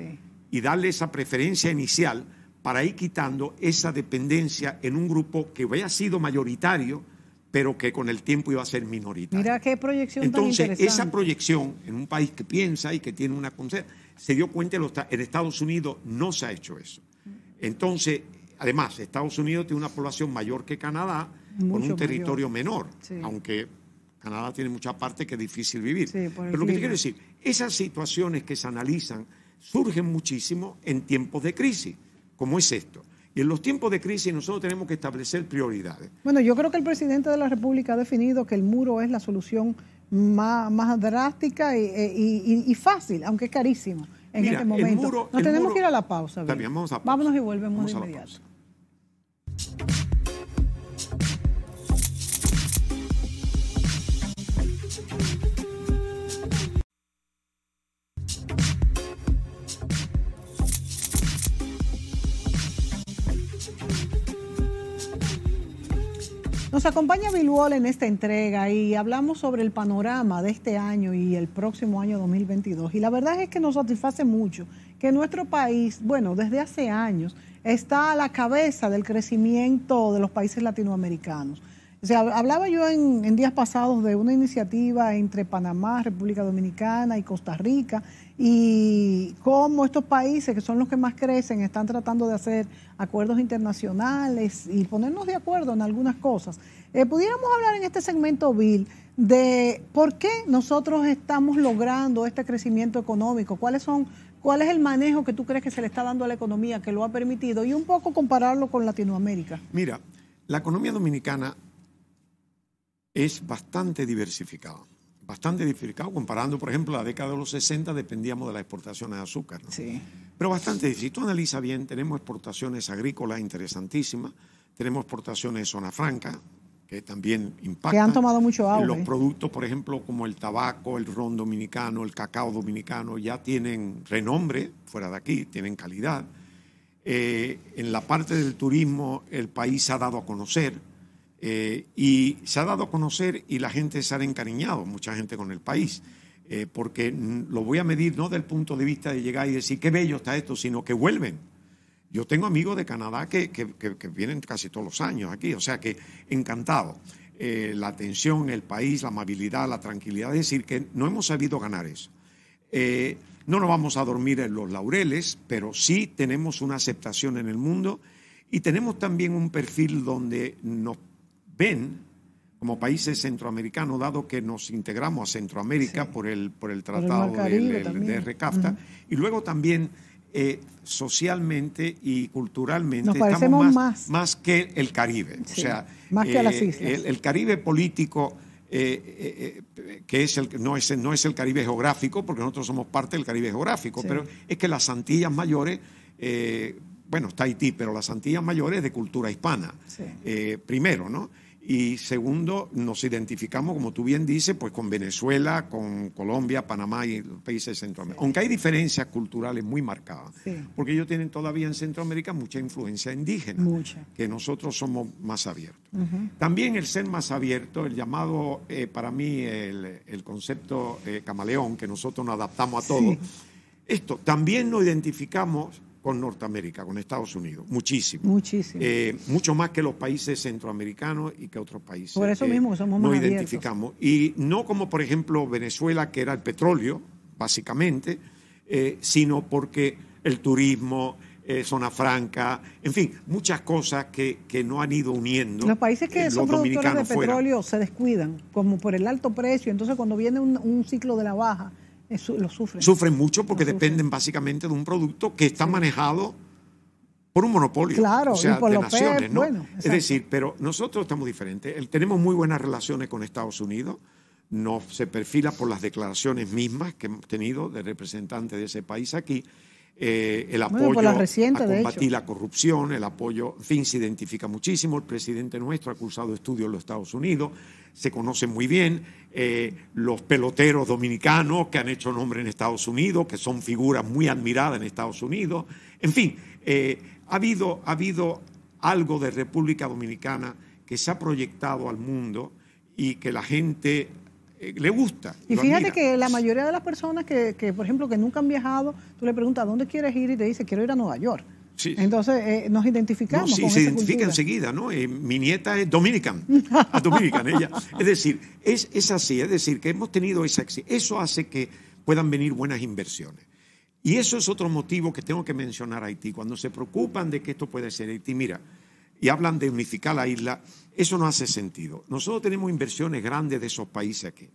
y darle esa preferencia inicial para ir quitando esa dependencia en un grupo que había sido mayoritario, pero que con el tiempo iba a ser minoritario. Mira qué proyección. Entonces, esa proyección en un país que piensa y que tiene una conciencia, se dio cuenta, en Estados Unidos no se ha hecho eso. Mm. Entonces, Además, Estados Unidos tiene una población mayor que Canadá, con un territorio menor, aunque Canadá tiene mucha parte que es difícil vivir. Pero lo que te quiero decir, esas situaciones que se analizan surgen muchísimo en tiempos de crisis, como es esto. Y en los tiempos de crisis nosotros tenemos que establecer prioridades. Bueno, yo creo que el presidente de la República ha definido que el muro es la solución más, drástica e, y, fácil, aunque es carísimo en este momento. tenemos que ir a la pausa. También vamos Vámonos y volvemos de inmediato. Nos acompaña Bilwall en esta entrega y hablamos sobre el panorama de este año y el próximo año 2022. Y la verdad es que nos satisface mucho que nuestro país, bueno, desde hace años, está a la cabeza del crecimiento de los países latinoamericanos hablaba yo en, días pasados de una iniciativa entre Panamá, República Dominicana y Costa Rica y cómo estos países, que son los que más crecen, están tratando de hacer acuerdos internacionales y ponernos de acuerdo en algunas cosas. Eh, pudiéramos hablar en este segmento, Bill, de por qué nosotros estamos logrando este crecimiento económico, cuáles son ¿Cuál es el manejo que tú crees que se le está dando a la economía que lo ha permitido? Y un poco compararlo con Latinoamérica. Mira, la economía dominicana es bastante diversificado. Bastante diversificado, comparando, por ejemplo, la década de los 60 dependíamos de las exportaciones de azúcar. Sí. Pero bastante, si tú analizas bien, tenemos exportaciones agrícolas interesantísimas, tenemos exportaciones de zona franca, que también impactan. Que han tomado mucho agua. Los productos, por ejemplo, como el tabaco, el ron dominicano, el cacao dominicano, ya tienen renombre fuera de aquí, tienen calidad. Eh, en la parte del turismo, el país ha dado a conocer eh, y se ha dado a conocer y la gente se ha encariñado, mucha gente con el país, eh, porque lo voy a medir no del punto de vista de llegar y decir qué bello está esto, sino que vuelven. Yo tengo amigos de Canadá que, que, vienen casi todos los años aquí, o sea que encantado. Eh, la atención, el país, la amabilidad, la tranquilidad, es decir, que no hemos sabido ganar eso. no nos vamos a dormir en los laureles, pero sí tenemos una aceptación en el mundo y tenemos también un perfil donde nos como países centroamericanos, dado que nos integramos a Centroamérica por, el, por el Tratado de, de, y luego también eh, socialmente y culturalmente estamos más, más, que el Caribe. o sea, eh, El, Caribe político, eh, que es el, no, es, no es el Caribe geográfico, porque nosotros somos parte del Caribe geográfico, pero es que las Antillas Mayores, bueno, está Haití, pero las Antillas Mayores de cultura hispana, primero, ¿no? Y segundo, nos identificamos, como tú bien dices, pues con Venezuela, con Colombia, Panamá y los países de Centroamérica. Aunque hay diferencias culturales muy marcadas, porque ellos tienen todavía en Centroamérica mucha influencia indígena, mucha. que nosotros somos más abiertos. También el ser más abierto, el llamado eh, para mí el, concepto eh, camaleón, que nosotros nos adaptamos a todo. Esto, también nos identificamos con Norteamérica, con Estados Unidos, muchísimo. Muchísimo. Eh, mucho más que los países centroamericanos y que otros países. Por eso mismo somos No identificamos. Y no como, por ejemplo, Venezuela, que era el petróleo, básicamente, eh, sino porque el turismo, eh, zona franca, en fin, muchas cosas que, no han ido uniendo. Los países que son productores de petróleo se descuidan, como por el alto precio, entonces cuando viene un, ciclo de la baja, sufren. mucho porque dependen básicamente de un producto que está manejado por un monopolio. Claro, por de es decir, pero nosotros estamos diferentes. tenemos muy buenas relaciones con Estados Unidos. No se perfila por las declaraciones mismas que hemos tenido de representantes de ese país aquí. Eh, el pues apoyo a combatir la corrupción, el apoyo, en fin, se identifica muchísimo. El presidente nuestro ha cursado estudios en los Estados Unidos, se conocen muy bien eh, los peloteros dominicanos que han hecho nombre en Estados Unidos, que son figuras muy admiradas en Estados Unidos. En fin, eh, ha, habido, ha habido algo de República Dominicana que se ha proyectado al mundo y que la gente eh, le gusta. Y fíjate que la mayoría de las personas que, por ejemplo, que nunca han viajado, tú le preguntas, ¿dónde quieres ir? Y te dice, quiero ir a Nueva York. Entonces eh, nos identificamos. sí, se identifica enseguida, ¿no? Eh, mi nieta es dominican, a dominican ella. Es decir, es, así, es decir, que hemos tenido esa... Eso hace que puedan venir buenas inversiones. Y eso es otro motivo que tengo que mencionar a Haití. Cuando se preocupan de que esto puede ser Haití, mira, y hablan de unificar la isla, eso no hace sentido. Nosotros tenemos inversiones grandes de esos países aquí.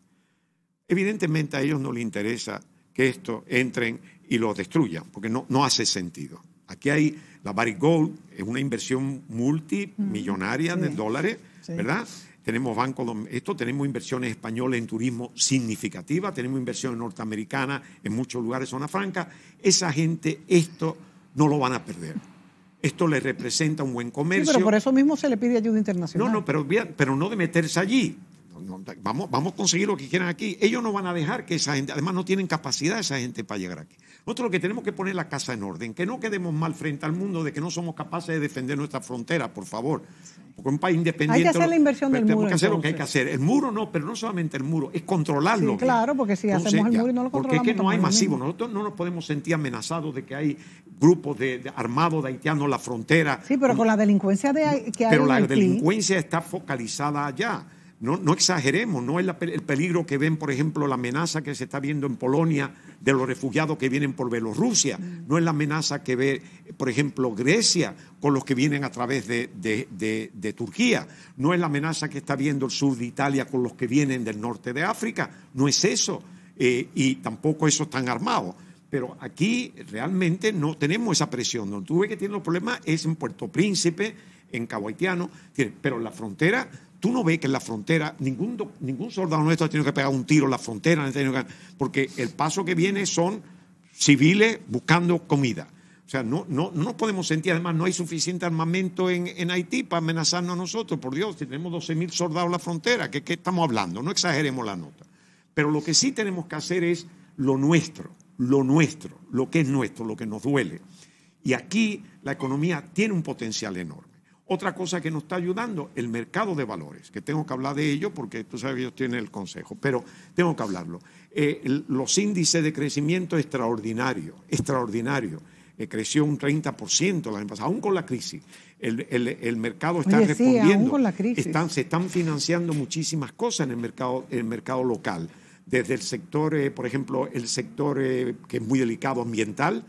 Evidentemente a ellos no les interesa que esto entren y lo destruyan, porque no, no hace sentido. Aquí hay la Barry Gold, es una inversión multimillonaria en mm, de dólares, ¿verdad? Tenemos bancos, esto tenemos inversiones españolas en turismo significativa, tenemos inversiones norteamericanas en muchos lugares, zona franca. Esa gente esto no lo van a perder. Esto le representa un buen comercio. pero por eso mismo se le pide ayuda internacional. No, no, pero, pero no de meterse allí vamos, vamos a conseguir lo que quieran aquí. Ellos no van a dejar que esa gente, además no tienen capacidad esa gente para llegar aquí. Nosotros lo que tenemos que poner la casa en orden, que no quedemos mal frente al mundo de que no somos capaces de defender nuestra frontera, por favor. Porque un país independiente. Hay que hacer la inversión del muro. Tenemos que hacer lo que hay que hacer. El muro no, pero no solamente el muro, es controlarlo. claro, porque si hacemos el muro y no lo controlamos. Porque es que no hay masivo. Nosotros no nos podemos sentir amenazados de que hay grupos de, armados de haitianos en la frontera. Sí, pero con la delincuencia de, que hay. Pero la delincuencia está focalizada allá. No, exageremos, no es el peligro que ven, por ejemplo, la amenaza que se está viendo en Polonia de los refugiados que vienen por Bielorrusia, no es la amenaza que ve, por ejemplo, Grecia con los que vienen a través de, Turquía, no es la amenaza que está viendo el sur de Italia con los que vienen del norte de África, no es eso, eh, y tampoco eso están armados. Pero aquí realmente no tenemos esa presión. Donde tuve que tiene los problemas es en Puerto Príncipe, en Cabo Haitiano, pero en la frontera Tú no ves que en la frontera ningún, ningún soldado nuestro ha tenido que pegar un tiro en la frontera, porque el paso que viene son civiles buscando comida. O sea, no, no, no nos podemos sentir, además no hay suficiente armamento en, Haití para amenazarnos a nosotros, por Dios, si tenemos 12.000 soldados en la frontera, ¿qué, ¿qué estamos hablando? No exageremos la nota. Pero lo que sí tenemos que hacer es lo nuestro, lo nuestro, lo que es nuestro, lo que nos duele. Y aquí la economía tiene un potencial enorme. Otra cosa que nos está ayudando, el mercado de valores, que tengo que hablar de ello porque tú sabes que ellos tienen el consejo, pero tengo que hablarlo. Eh, los índices de crecimiento extraordinario, extraordinario. Eh, creció un 30% el año pasado, aún con la crisis. El, mercado está respondiendo. aún con la crisis. se están financiando muchísimas cosas en el mercado, el mercado local. Desde el sector, eh, por ejemplo, el sector que es muy delicado ambiental,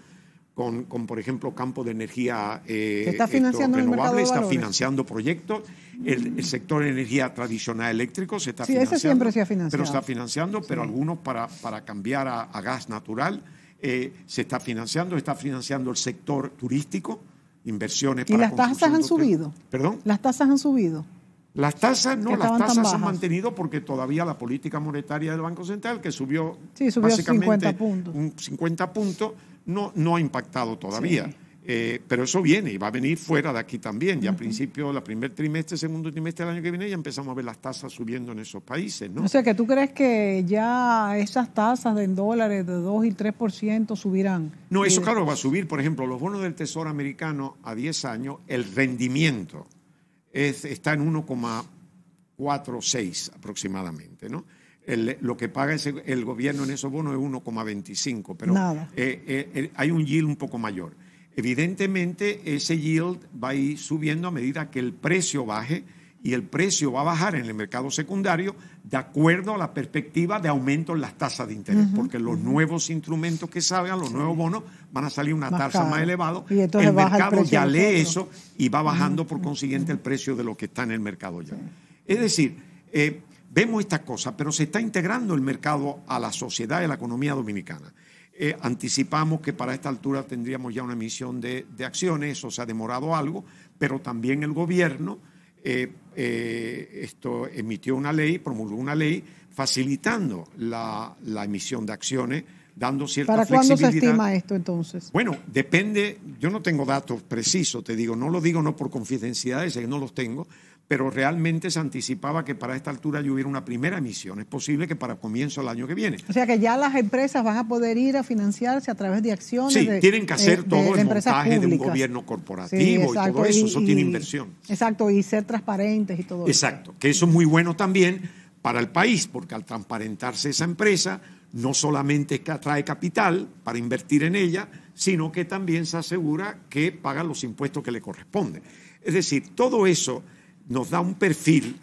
con, por ejemplo, campo de energía eh, está financiando renovable, está financiando proyectos. El, sector de energía tradicional eléctrico se está financiando. siempre se Pero está financiando, pero algunos para, para cambiar a, gas natural eh, se está financiando. Está financiando el sector turístico, inversiones ¿Y para. las tasas han subido? ¿Perdón? Las tasas han subido. Las tasas no, las tasas se han mantenido porque todavía la política monetaria del Banco Central, que subió, básicamente 50 puntos. un 50 puntos, no, no ha impactado todavía. Eh, pero eso viene y va a venir fuera de aquí también. Ya a principio, la primer trimestre, segundo trimestre del año que viene, ya empezamos a ver las tasas subiendo en esos países. ¿no? O sea, que tú crees que ya esas tasas en dólares de 2 y 3% subirán. No, eso eh, claro va a subir. Por ejemplo, los bonos del Tesoro americano a 10 años, el rendimiento está en 1,46 aproximadamente. ¿no? lo que paga el gobierno en esos bonos es 1,25, pero eh, eh, eh, hay un yield un poco mayor. Evidentemente, ese yield va a ir subiendo a medida que el precio baje y el precio va a bajar en el mercado secundario de acuerdo a la perspectiva de aumento en las tasas de interés, porque los nuevos instrumentos que salgan, los nuevos bonos, van a salir una tasa más elevada. Y el mercado ya lee eso y va bajando por consiguiente el precio de lo que está en el mercado ya. Es decir, Vemos estas cosas, pero se está integrando el mercado a la sociedad y a la economía dominicana. Eh, anticipamos que para esta altura tendríamos ya una emisión de, acciones, eso se ha demorado algo, pero también el gobierno eh, eh, esto emitió una ley, promulgó una ley facilitando la, emisión de acciones, dando cierta ¿Para flexibilidad. ¿Para cuándo se estima esto entonces? Bueno, depende, yo no tengo datos precisos, te digo, no lo digo no por confidencialidades, no los tengo, pero realmente se anticipaba que para esta altura ya hubiera una primera emisión. Es posible que para comienzo del año que viene. O sea que ya las empresas van a poder ir a financiarse a través de acciones. Sí, tienen que hacer eh, todo el montaje de un gobierno corporativo y todo eso. eso tiene inversión. Exacto, y ser transparentes y todo eso. Exacto, que eso es muy bueno también para el país, porque al transparentarse esa empresa, no solamente atrae capital para invertir en ella, sino que también se asegura que paga los impuestos que le corresponden. Es decir, todo eso nos da un perfil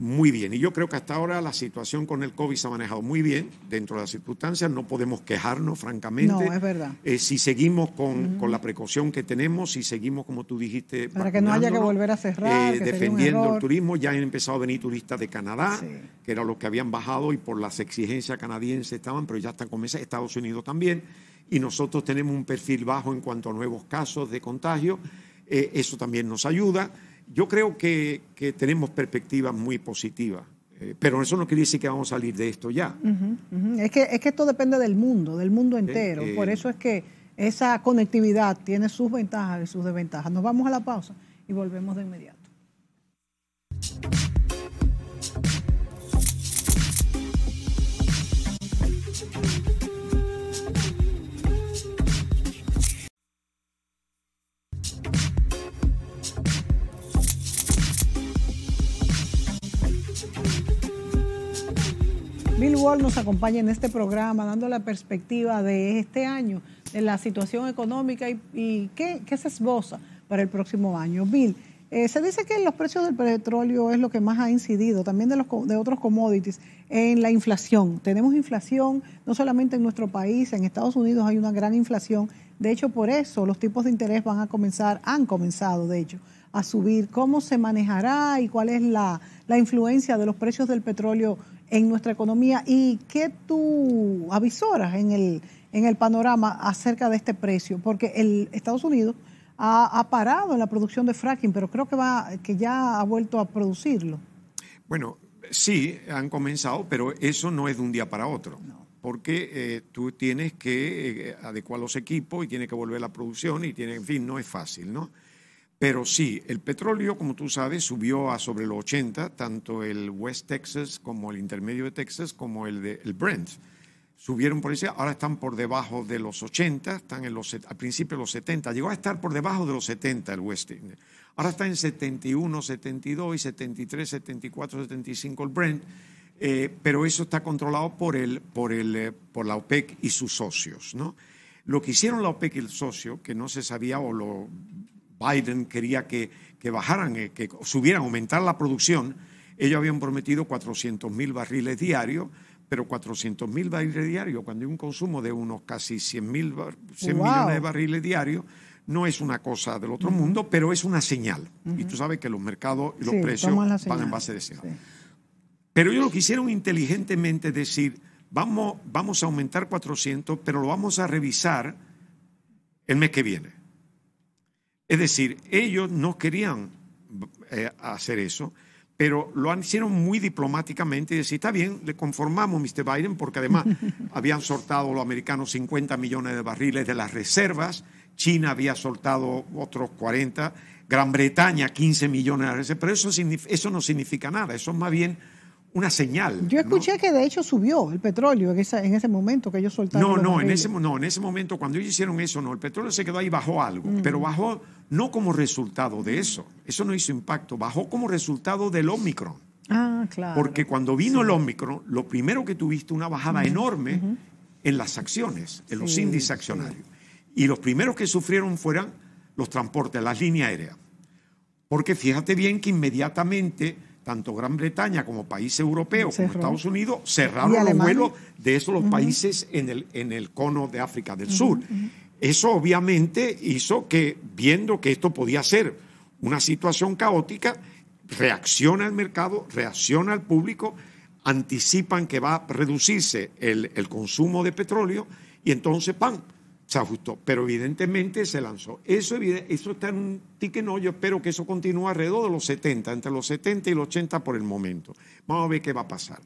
muy bien. Y yo creo que hasta ahora la situación con el COVID se ha manejado muy bien dentro de las circunstancias. No podemos quejarnos, francamente. No, es verdad. Eh, si seguimos mm. con, la precaución que tenemos, si seguimos, como tú dijiste, para que no haya que volver a cerrar. Eh, defendiendo el turismo, ya han empezado a venir turistas de Canadá, que eran los que habían bajado y por las exigencias canadienses estaban, pero ya están con Estados Unidos también. Y nosotros tenemos un perfil bajo en cuanto a nuevos casos de contagio. Eh, eso también nos ayuda. Yo creo que, tenemos perspectivas muy positivas eh, pero eso no quiere decir que vamos a salir de esto ya. Es, que, es que esto depende del mundo, del mundo entero. Eh, Por eso es que esa conectividad tiene sus ventajas y sus desventajas. Nos vamos a la pausa y volvemos de inmediato. nos acompaña en este programa dando la perspectiva de este año, de la situación económica y, qué, se esboza para el próximo año. Bill, eh, se dice que los precios del petróleo es lo que más ha incidido, también de, los, de otros commodities, en la inflación. Tenemos inflación no solamente en nuestro país, en Estados Unidos hay una gran inflación. De hecho, por eso los tipos de interés van a comenzar, han comenzado, de hecho, a subir. ¿Cómo se manejará y cuál es la, la influencia de los precios del petróleo en nuestra economía y qué tú avisoras en el, en el panorama acerca de este precio, porque el Estados Unidos ha, parado en la producción de fracking, pero creo que, va, que ya ha vuelto a producirlo. Bueno, sí, han comenzado, pero eso no es de un día para otro. Porque eh, tú tienes que eh, adecuar los equipos y tienes que volver a la producción y tiene, en fin, no es fácil, ¿no? Pero sí, el petróleo, como tú sabes, subió a sobre los 80, tanto el West Texas como el intermedio de Texas, como el de el Brent. Subieron por ese, ahora están por debajo de los 80, están en los, al principio de los 70. Llegó a estar por debajo de los 70 el West. Ahora está en 71, 72 y 73, 74, 75 el Brent. Eh, pero eso está controlado por, el, por, el, eh, por la OPEC y sus socios. ¿no? Lo que hicieron la OPEC y el socio, que no se sabía o lo Biden quería que, que bajaran, eh, que subieran, aumentar la producción, ellos habían prometido 400 mil barriles diarios, pero 400 mil barriles diarios, cuando hay un consumo de unos casi 100, mil millones de barriles diarios, no es una cosa del otro mundo, pero es una señal. Y tú sabes que los mercados y los precios van en base de señal. Pero ellos lo quisieron inteligentemente decir, vamos, vamos a aumentar 400, pero lo vamos a revisar el mes que viene. Es decir, ellos no querían eh, hacer eso, pero lo hicieron muy diplomáticamente y decir, está bien, le conformamos, Mr. Biden, porque además habían soltado los americanos 50 millones de barriles de las reservas, China había soltado otros 40, Gran Bretaña 15 millones de reservas, pero eso, eso no significa nada, eso es más bien una señal. Yo escuché que de hecho subió el petróleo en, ese momento que ellos soltaron. No, no, en ese, no, en ese momento cuando ellos hicieron eso, no, el petróleo se quedó ahí, bajó algo, mm. pero bajó no como resultado de eso, eso no hizo impacto, bajó como resultado del ómicron. Ah, claro. Porque cuando vino el ómicron, lo primero que tuviste una bajada enorme en las acciones, en los índices accionarios. Y los primeros que sufrieron fueron los transportes, las líneas aéreas. Porque fíjate bien que inmediatamente tanto Gran Bretaña como países europeos, como Estados Unidos, cerraron los vuelos de esos los países en el, en el cono de África del Sur. Eso obviamente hizo que, viendo que esto podía ser una situación caótica, reacciona el mercado, reacciona el público, anticipan que va a reducirse el, el consumo de petróleo y entonces, ¡pam!, se ajustó, pero evidentemente se lanzó. Eso, eso está en un ticket no, yo espero que eso continúe alrededor de los 70, entre los 70 y los 80 por el momento. Vamos a ver qué va a pasar.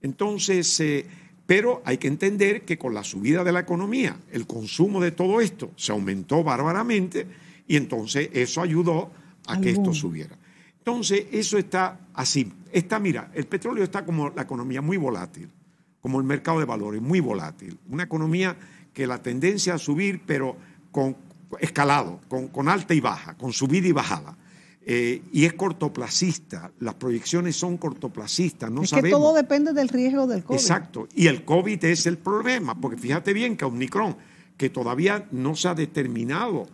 Entonces, eh, pero hay que entender que con la subida de la economía, el consumo de todo esto se aumentó bárbaramente y entonces eso ayudó a que esto subiera. Entonces, eso está así. Está, mira, el petróleo está como la economía muy volátil, como el mercado de valores, muy volátil. Una economía que la tendencia a subir, pero con escalado, con, alta y baja, con subida y bajada. Eh, y es cortoplacista, las proyecciones son cortoplacistas, no es Que todo depende del riesgo del COVID. Exacto, y el COVID es el problema, porque fíjate bien que Omicron, que todavía no se ha determinado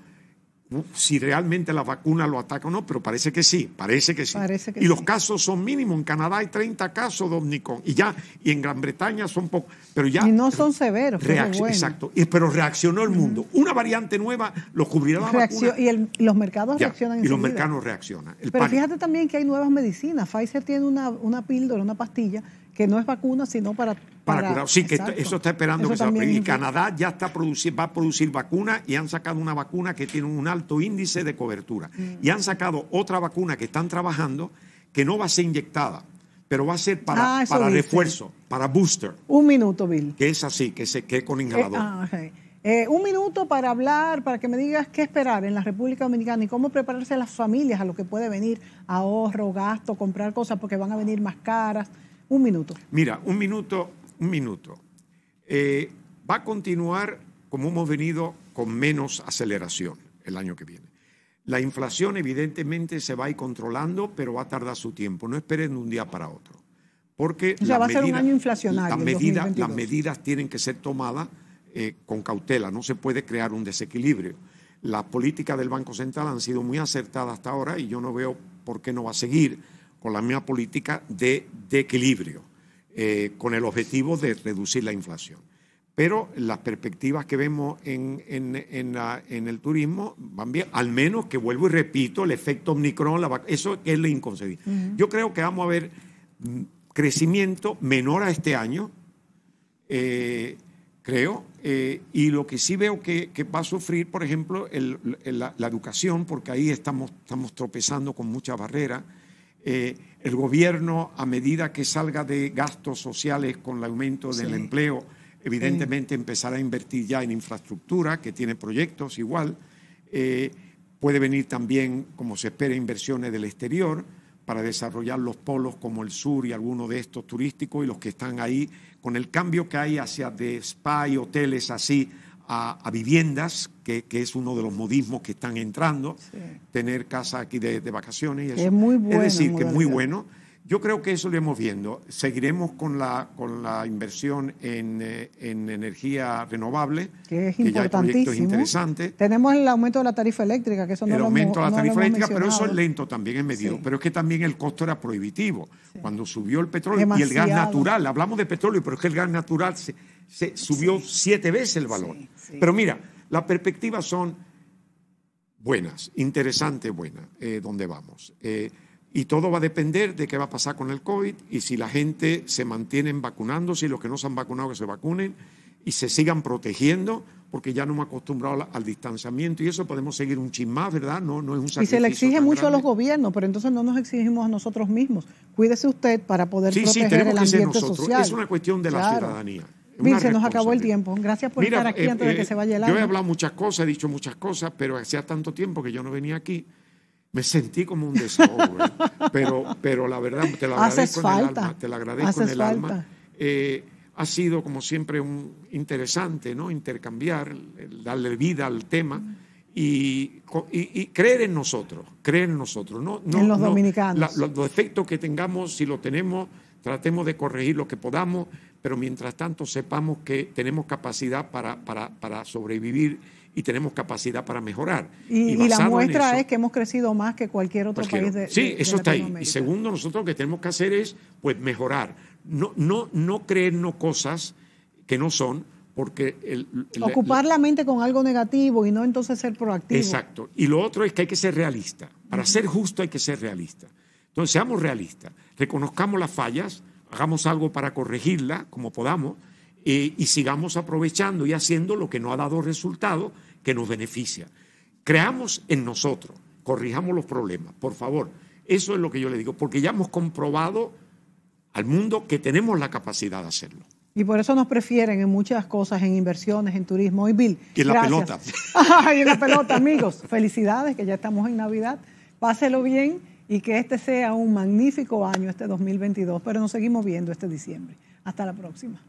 si realmente la vacuna lo ataca o no, pero parece que sí, parece que sí. y los casos son mínimos. En Canadá hay 30 casos de y ya, y en Gran Bretaña son pocos, pero ya. Y no son severos. Exacto, y, pero reaccionó el mundo. Una variante nueva lo cubrirá la vacuna. Y los mercados reaccionan. Y los mercados reaccionan. pero fíjate también que hay nuevas medicinas. Pfizer tiene una, una píldora, una pastilla que no es vacuna, sino para para, curar. Sí, que eso está esperando que se Y Canadá ya está producir, va a producir vacunas y han sacado una vacuna que tiene un alto índice de cobertura. Mm. Y han sacado otra vacuna que están trabajando que no va a ser inyectada, pero va a ser para, ah, para refuerzo, para booster. Un minuto, Bill. Que es así, que, se, que con inhalador. Eh, ah, eh, un minuto para hablar, para que me digas qué esperar en la República Dominicana y cómo prepararse las familias a lo que puede venir, ahorro, gasto, comprar cosas porque van a venir más caras. Un minuto. Mira, un minuto un minuto. Eh, va a continuar como hemos venido con menos aceleración el año que viene. La inflación evidentemente se va a ir controlando, pero va a tardar su tiempo. No esperen de un día para otro. Porque ya va a ser un año inflacionario. Las, medidas, tienen que ser tomadas eh, con cautela. No se puede crear un desequilibrio. Las políticas del Banco Central han sido muy acertadas hasta ahora y yo no veo por qué no va a seguir con la misma política de equilibrio. Eh, con el objetivo de reducir la inflación. Pero las perspectivas que vemos en, el turismo van bien, al menos que vuelvo y repito, el efecto Omicron, eso es lo inconcebible. Yo creo que vamos a ver mm, crecimiento menor a este año, eh, creo, eh, y lo que sí veo que, va a sufrir, por ejemplo, la, educación, porque ahí estamos, tropezando con muchas barreras. El gobierno, a medida que salga de gastos sociales con el aumento del empleo, evidentemente empezará a invertir ya en infraestructura, que tiene proyectos igual. Eh, puede venir también, como se espera, inversiones del exterior para desarrollar los polos como el sur y algunos de estos turísticos y los que están ahí, con el cambio que hay hacia de spa y hoteles así a, viviendas, que, es uno de los modismos que están entrando, tener casa aquí de, vacaciones. Y Es muy bueno. decir, que es muy bueno. Yo creo que eso lo hemos viendo. Seguiremos con la, inversión eh, en, energía renovable, que, es que Tenemos el aumento de la tarifa eléctrica, que eso no El aumento de la tarifa eléctrica, pero eso es lento también, es medio Pero es que también el costo era prohibitivo. Cuando subió el petróleo y el gas natural, hablamos de petróleo, pero es que el gas natural se, se subió siete veces el valor Pero mira, las perspectivas son buenas, interesantes, buenas, eh, donde vamos. Eh, y todo va a depender de qué va a pasar con el COVID y si la gente se mantiene vacunándose y los que no se han vacunado que se vacunen y se sigan protegiendo porque ya no hemos acostumbrado al distanciamiento y eso podemos seguir un chin más, ¿verdad? No, no es un sacrificio Y se le exige mucho a los gobiernos, pero entonces no nos exigimos a nosotros mismos. Cuídese usted para poder proteger el ambiente Social. Es una cuestión de la ciudadanía se nos acabó el tiempo. Gracias por estar aquí eh, antes de que eh, se vaya el Yo he hablado muchas cosas, he dicho muchas cosas, pero hacía tanto tiempo que yo no venía aquí. Me sentí como un desahogo, ¿eh? pero, pero la verdad, te lo agradezco en el alma. Te lo agradezco Haces el alma. ha sido, como siempre, un interesante ¿no? intercambiar, darle vida al tema. Y, creer en nosotros, creer en nosotros. No, no en los dominicanos. los defectos que tengamos, si lo tenemos, tratemos de corregir lo que podamos pero mientras tanto sepamos que tenemos capacidad para, sobrevivir y tenemos capacidad para mejorar. Y, la muestra es que hemos crecido más que cualquier otro país de Sí, eso está ahí. Y segundo, nosotros lo que tenemos que hacer es pues mejorar, no, no, no creernos cosas que no son, porque... Ocupar la, mente con algo negativo y no entonces ser proactivo. Exacto. Y lo otro es que hay que ser realista. Para ser justo hay que ser realista. Entonces, seamos realistas, reconozcamos las fallas, hagamos algo para corregirla como podamos eh, y sigamos aprovechando y haciendo lo que no ha dado resultado que nos beneficia. Creamos en nosotros, corrijamos los problemas, por favor. Eso es lo que yo le digo, porque ya hemos comprobado al mundo que tenemos la capacidad de hacerlo. Y por eso nos prefieren en muchas cosas, en inversiones, en turismo. Y Bill, en la pelota. y en la pelota, amigos. Felicidades, que ya estamos en Navidad. Páselo bien y que este sea un magnífico año, este 2022, pero nos seguimos viendo este diciembre. Hasta la próxima.